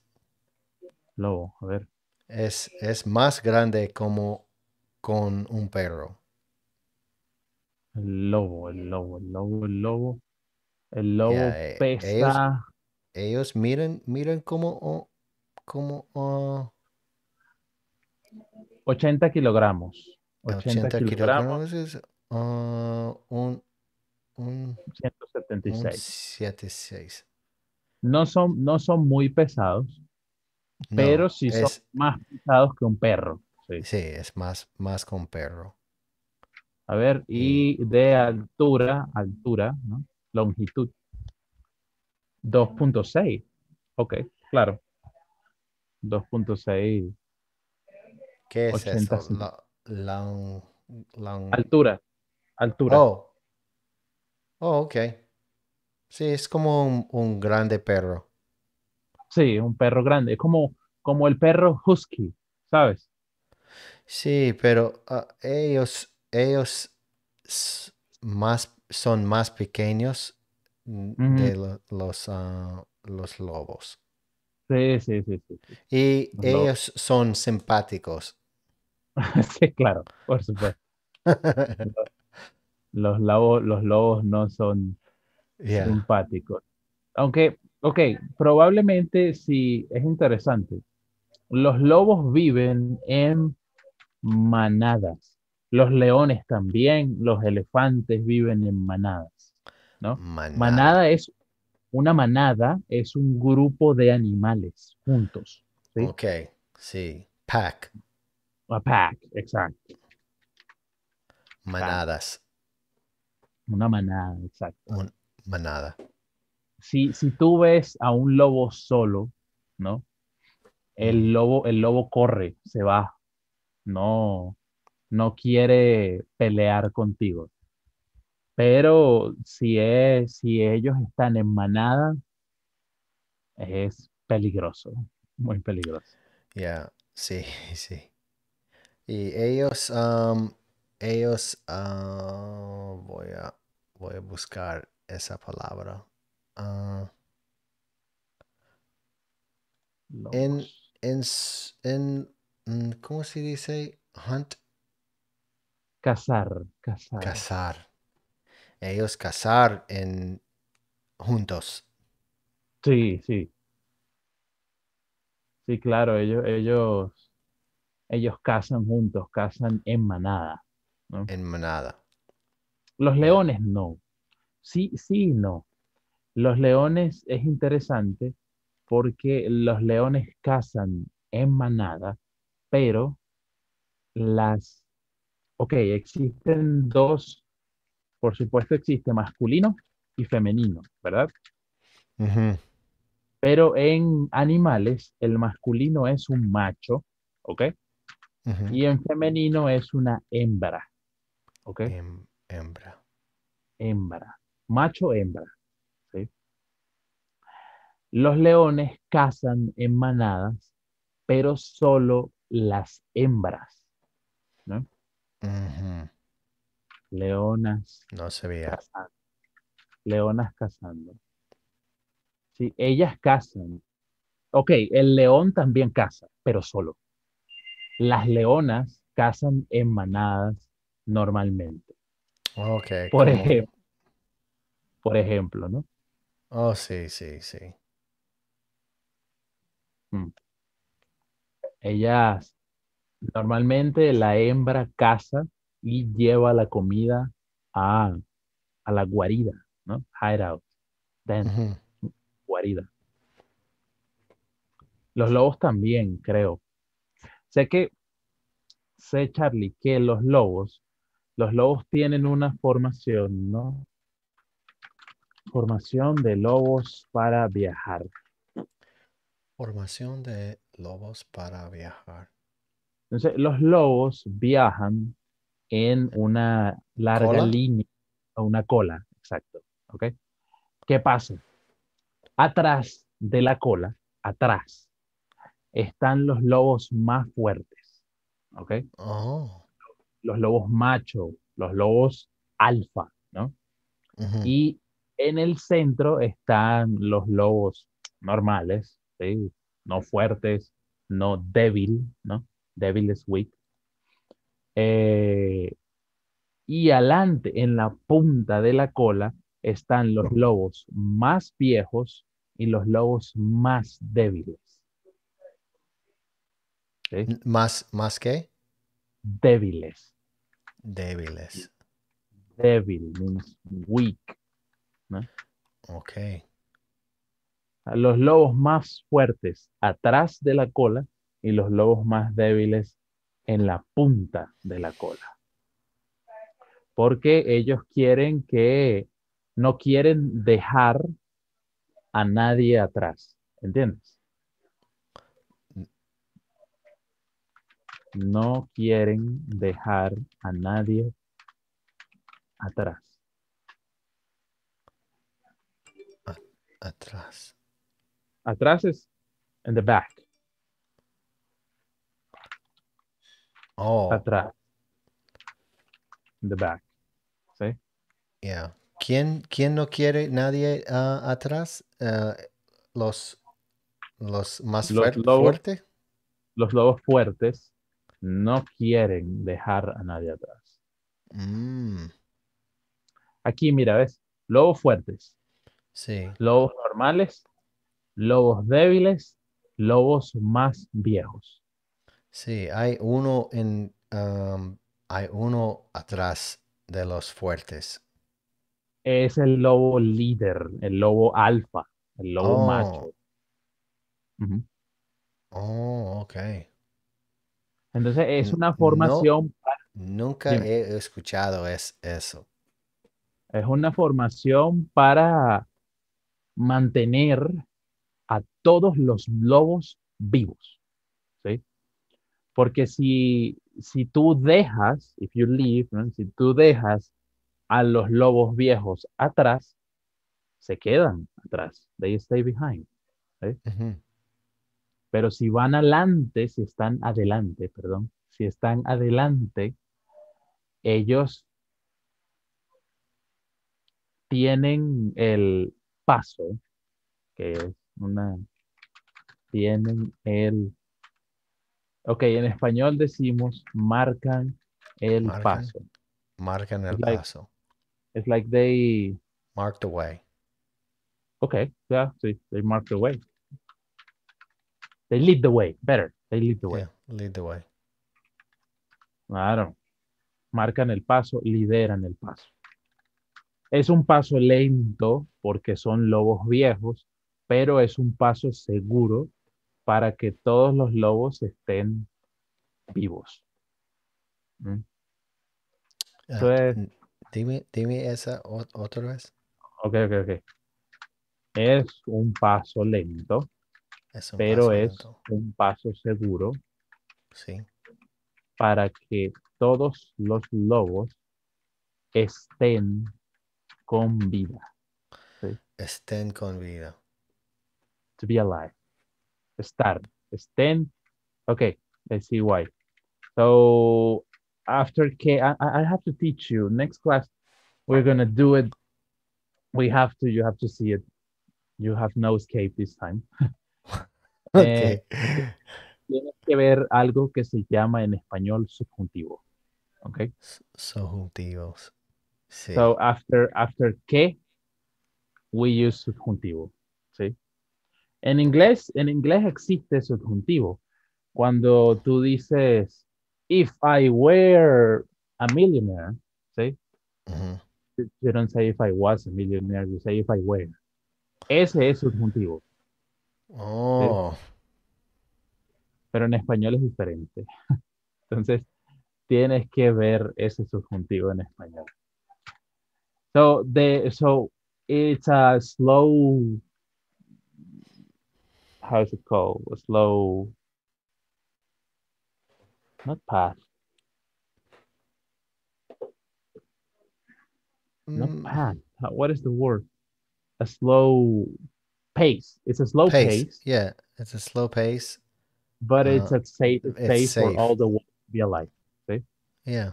Lobo, a ver. Es, es más grande como con un perro. El lobo, el lobo, el lobo, el lobo. El lobo eh, pesa. Ellos, miren, miren como, como 80 kilogramos. 80, kilogramos, es ah, un 176. 76. No son, no son muy pesados, pero sí son más pesados que un perro. Sí, es más, más que un perro. A ver, y de altura, altura, ¿no? longitud, 2.6. Ok, claro. 2.6. ¿Qué es eso? La, Altura. Altura. Oh, Oh, ok. Sí, es como un, grande perro. Sí, un perro grande, como, como el perro husky, ¿sabes? Sí, pero ah, ellos, ellos más, son más pequeños de los, ah, los lobos. Sí, sí, sí. sí, Y ellos son simpáticos. sí, claro, por supuesto. Los, lobos, los lobos no son simpáticos. Aunque, ok, probablemente sí, es interesante. Los lobos viven en manadas. Los leones también, los elefantes viven en manadas. ¿no? Manada. es una manada, es un grupo de animales juntos. ¿sí? Ok, sí. Pack. A pack, exacto. Manadas. Una manada, exacto. Una manada. Si, si tú ves a un lobo solo, ¿no? El lobo, el lobo corre, se va. No, no quiere pelear contigo. Pero si, es, si ellos están en manada, es peligroso, muy peligroso. Ya, sí, sí. Y ellos, ellos, ah, voy, a, voy a buscar esa palabra. Ah, en, en, mm, ¿cómo se dice? Hunt. Cazar, cazar. Cazar. Ellos cazar en juntos. Sí, sí. Sí, claro, ellos, ellos, ellos cazan juntos, cazan en manada en manada Los leones no. Sí, sí, no. Los leones es interesante porque los leones cazan en manada, pero las... Ok, existen dos, por supuesto existe masculino y femenino, ¿verdad? Pero en animales el masculino es un macho, ¿ok? Y en femenino es una hembra. Em, hembra. Hembra. Macho, hembra. Los leones cazan en manadas, pero solo las hembras. ¿no? Leonas. No se veía. Leonas cazando. Sí, ellas cazan. Ok, el león también caza, pero solo. Las leonas cazan en manadas normalmente. Ok. por, ejemplo, por ejemplo, ¿no? Oh, sí, sí, sí. Mm. Ellas, normalmente la hembra caza y lleva la comida a, la guarida, ¿no? Hideout, Then, guarida. Los lobos también, creo. Sé que, sé Charlie, que los lobos los lobos tienen una formación, ¿no? Formación de lobos para viajar. Formación de lobos para viajar. Entonces, los lobos viajan en una larga línea, o una cola, exacto. ¿Ok? ¿Qué pasa? Atrás de la cola, atrás, están los lobos más fuertes. ¿Ok? Oh los lobos macho, los lobos alfa, ¿no? Y en el centro están los lobos normales, ¿sí? no fuertes, no débil, ¿no? Débil es weak. Eh, y adelante, en la punta de la cola, están los lobos más viejos y los lobos más débiles. ¿Más, ¿Más qué? débiles. Débiles. Débil means weak. ¿no? Ok. los lobos más fuertes atrás de la cola y los lobos más débiles en la punta de la cola. Porque ellos quieren que, no quieren dejar a nadie atrás. ¿Entiendes? no quieren dejar a nadie atrás. Atrás. Atrás es en the back. Oh. Atrás. In the back. ¿Sí? Yeah. ¿Quién, no quiere nadie ah, atrás? Ah, los, los más fuertes. Los lobos fuertes no quieren dejar a nadie atrás. Mm. Aquí, mira, ves, lobos fuertes, sí. lobos normales, lobos débiles, lobos más viejos. Sí, hay uno en, um, hay uno atrás de los fuertes. Es el lobo líder, el lobo alfa, el lobo oh. macho. Oh, ok. Entonces es una formación. nunca he escuchado es, eso. Es una formación para mantener a todos los lobos vivos. ¿sí? Porque si, si tú dejas, if you leave, si tú dejas a los lobos viejos atrás, se quedan atrás. They stay behind. Pero si van adelante, si están adelante, perdón, si están adelante, ellos tienen el paso, que es una, tienen el, ok, en español decimos marcan el paso. Marcan el paso. Es it's like they... Mark the way. Ok, yeah, sí, they mark the way. They lead the way, better. They lead the way. lead the way. Claro. Marcan el paso, lideran el paso. Es un paso lento porque son lobos viejos, pero es un paso seguro para que todos los lobos estén vivos. Mm. Ah, Entonces, dime, dime esa otra vez. Ok, ok, ok. Es un paso lento pero es un paso seguro sí. para que todos los lobos estén con vida. Estén con vida. To be alive. Estar. Estén. Okay, let's see why. So after K, I, I have to teach you. Next class, we're gonna do it. We have to. You have to see it. You have no escape this time. Okay. Eh, tienes que ver algo que se llama en español subjuntivo. ¿Ok? Subjuntivos. So after, after que, we use subjuntivo. ¿Sí? En inglés, en inglés existe subjuntivo. Cuando tú dices, if I were a millionaire, ¿sí? You don't say if I was a millionaire, you say if I were. Ese es subjuntivo. Oh. Pero en español es diferente. Entonces, tienes que ver ese subjuntivo en español. So, the, so it's a slow, how is it called? A slow, not path. Not mm. path. What is the word? A slow pace. It's a slow pace. Yeah, it's a slow pace. But it's uh, a safe safe. for all the world to be alive. Yeah.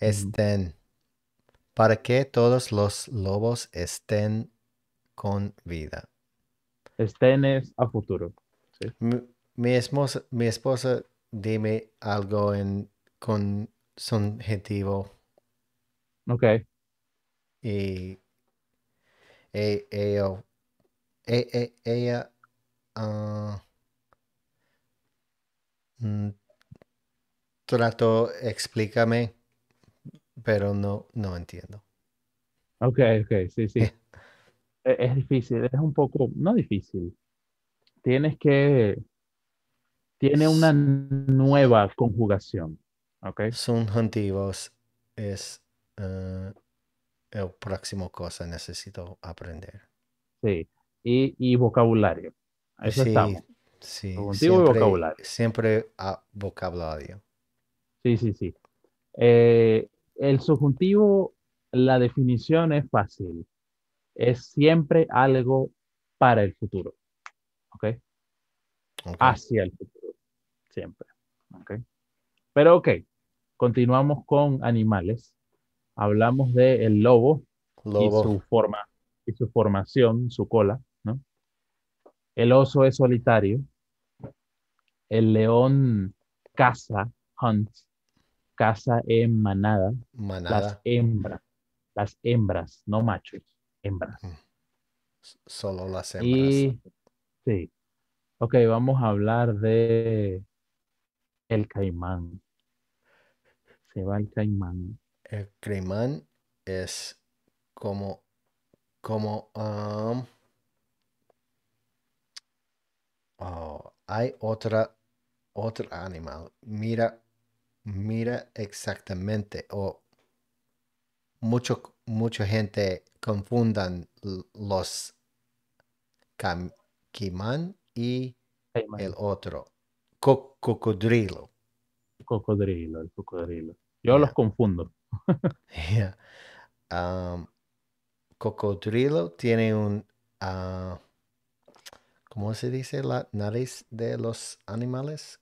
Mm-hmm. Estén. Para que todos los lobos estén con vida. Estén es a futuro. Mi, esposa, mi dime algo en, con subjetivo. Ok. Y, y, eh, eh, oh, e, e, ella ah, mm, trato explícame, pero no, no entiendo. Ok, ok, sí, sí. E, es, difícil, es un poco, no difícil. Tienes que, tiene una nueva conjugación. Son Subjuntivos es ah, el próximo cosa necesito aprender. Sí, y, vocabulario. Eso estamos. Sí, y vocabulario. Siempre vocabulario. Sí, sí, sí. Eh, el subjuntivo, la definición es fácil. Es siempre algo para el futuro. ¿Ok? Hacia el futuro. Siempre. ¿Ok? Pero ok, continuamos con animales. Hablamos del de lobo, lobo, y su forma, y su formación, su cola. El oso es solitario. El león caza, hunt, caza en manada. manada. Las hembras, las hembras, no machos, hembras. Solo las hembras. sí. Ok, vamos a hablar de el caimán. Se va el caimán. El caimán es como, como, um, Oh, hay otra, otro animal. Mira, mira exactamente. O mucho, mucha gente confundan los caimán y el otro. cocodrilo. Cocodrilo, el cocodrilo. Yo los confundo. cocodrilo tiene un... Ah, ¿Cómo se dice la nariz de los animales?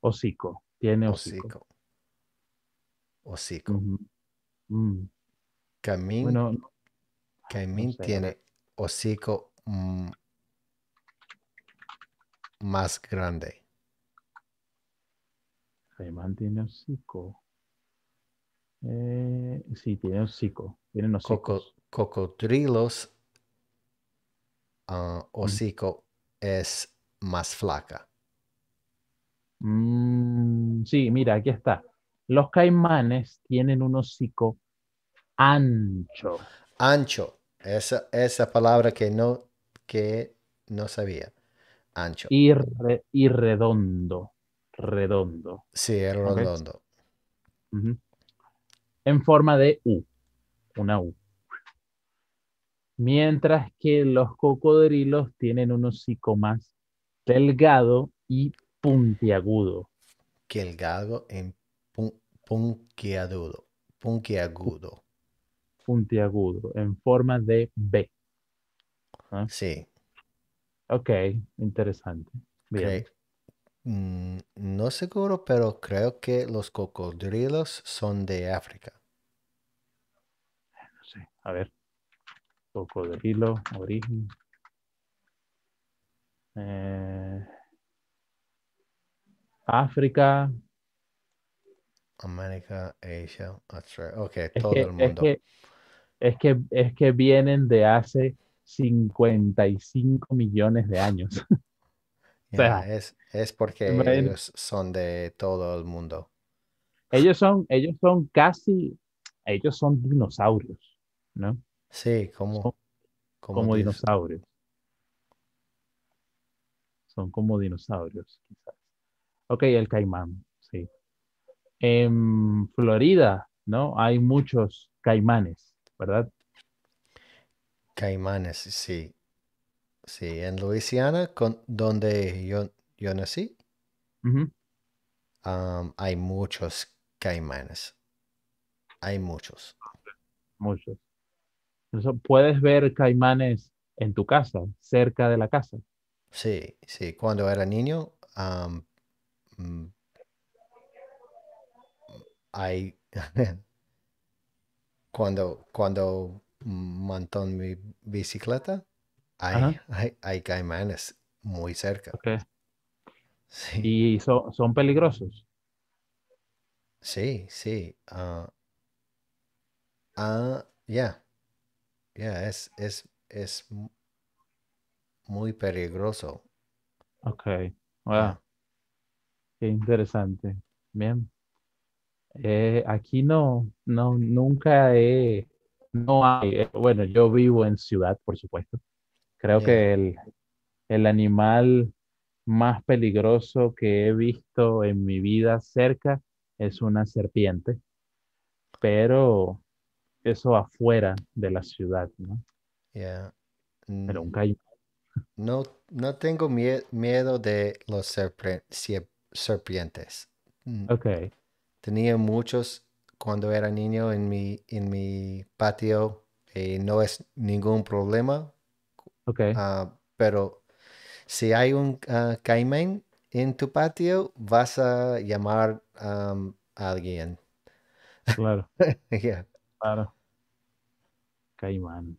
Hocico. Tiene hocico. Hocico. Mm. tiene hocico mm, más grande. Caimán tiene hocico. Eh, sí, tiene hocico. Tienen hocico. cocodrilos Ah, mm. hocico es más flaca. Mm, sí, mira, aquí está. Los caimanes tienen un hocico ancho. Ancho, esa, esa palabra que no, que no sabía. Ancho. Y, redondo. Redondo. Sí, redondo. En forma de U. Una U mientras que los cocodrilos tienen un hocico más delgado y puntiagudo. Que en pun puntiagudo, puntiagudo. Puntiagudo, en forma de B. Sí. Ok, interesante. Bien. Mm, no seguro, pero creo que los cocodrilos son de África. No sé, a ver cocodrilo, origen. Eh, África. América, Asia, Australia. Ok, todo el mundo. Es que, vienen de hace 55 millones de años. es, porque ellos son de todo el mundo. Ellos son, ellos son casi, ellos son dinosaurios, ¿no? Sí, como, como, dinosaurios. Son como dinosaurios, quizás. Ok, el caimán, sí. En Florida, ¿no? Hay muchos caimanes, ¿verdad? Caimanes, sí. Sí, en Luisiana, con, donde yo, yo nací, hay muchos caimanes. Hay muchos. Muchos puedes ver caimanes en tu casa, cerca de la casa. Sí, sí. Cuando era niño, mm, hay... cuando, cuando montó mi bicicleta, hay, caimanes muy cerca. Sí. ¿Y son peligrosos? Sí, sí. Ah, ah, yeah, es, es, muy peligroso. Ok, wow. Qué interesante. Bien. Eh, aquí no, no, nunca he, no hay, eh, bueno, yo vivo en ciudad, por supuesto. Creo que el, el animal más peligroso que he visto en mi vida cerca es una serpiente, pero eso afuera de la ciudad, ¿no? Pero mm, un caimán. No, tengo miedo de los serpientes. Mm. Ok. Tenía muchos cuando era niño en mi, en mi patio y no es ningún problema. Okay. Ah, pero si hay un ah, caimán en tu patio, vas a llamar a alguien. Claro. yeah. Claro. Caimán.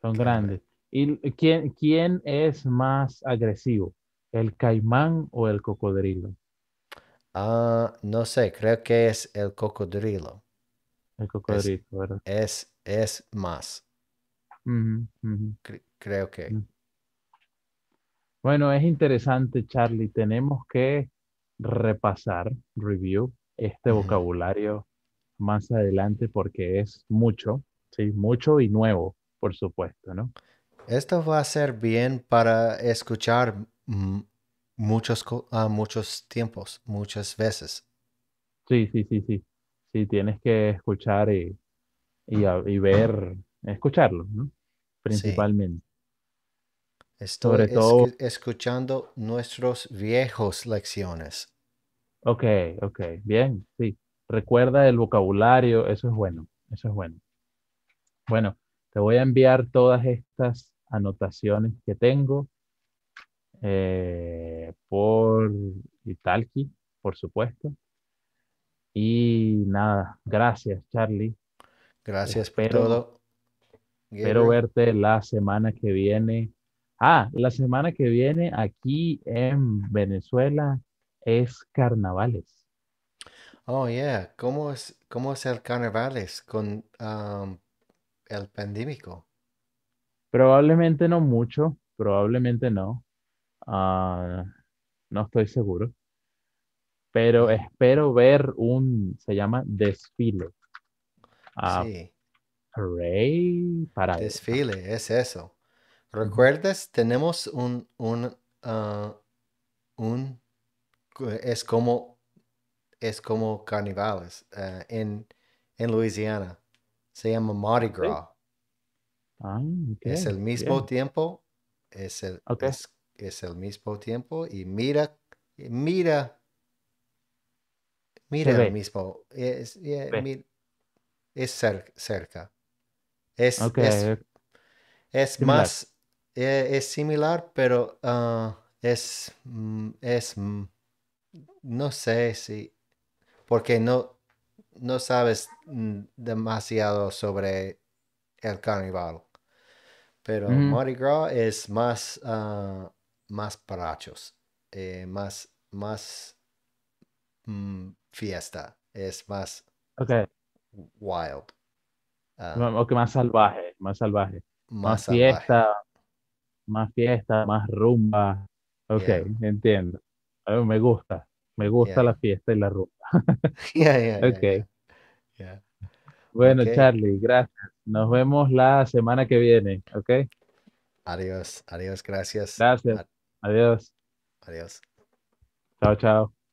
Son grandes. ¿Y quién, es más agresivo? ¿El caimán o el cocodrilo? Ah, no sé, creo que es el cocodrilo. El cocodrilo, es, ¿verdad? Es, más. creo que. Bueno, es interesante, Charlie. Tenemos que repasar, review, este vocabulario más adelante porque es mucho. Sí, mucho y nuevo, por supuesto, ¿no? Esto va a ser bien para escuchar muchos, ah, muchos tiempos, muchas veces. Sí, sí, sí, sí. Sí, tienes que escuchar y, ver, escucharlo, ¿no? Principalmente. Estoy Sobre todo... escuchando nuestros viejos lecciones. Ok, ok, bien, sí. Recuerda el vocabulario, eso es bueno, eso es bueno. Bueno, te voy a enviar todas estas anotaciones que tengo eh, por Italki, por supuesto. Y nada, gracias Charlie. Gracias pero por Espero verte la semana que viene. Ah, la semana que viene aquí en Venezuela es carnavales. Oh, yeah. ¿Cómo, es, el carnavales con um, el pandémico? Probablemente no mucho, probablemente no. Ah, no estoy seguro. Pero espero ver un, se llama desfile. Ah, sí. para. Desfile, es eso. ¿Recuerdas? Tenemos un, ah, es como, es como carnavales en, en se llama Mardi Gras. Ah, es el mismo tiempo, es el, es, el mismo tiempo y mira, mira Mira el mismo. Es, eh, es, cerca. Es, es, más. Eh, es, similar, pero ah, es. Mm, es. Mm, no sé si. Porque no no sabes mm, demasiado sobre el carnaval. Pero Mardi Gras es más, ah, más parachos, eh, más, más mm, fiesta, es más wild. Ah. más salvaje, más salvaje. Más, fiesta, más fiesta, más rumba. Ok, entiendo. A mí me gusta. Me gusta la fiesta y la ruta Bueno, Charlie, gracias. Nos vemos la semana que viene, ¿ok? Adiós, adiós, gracias. Gracias. adiós. Adiós. Chao, chao.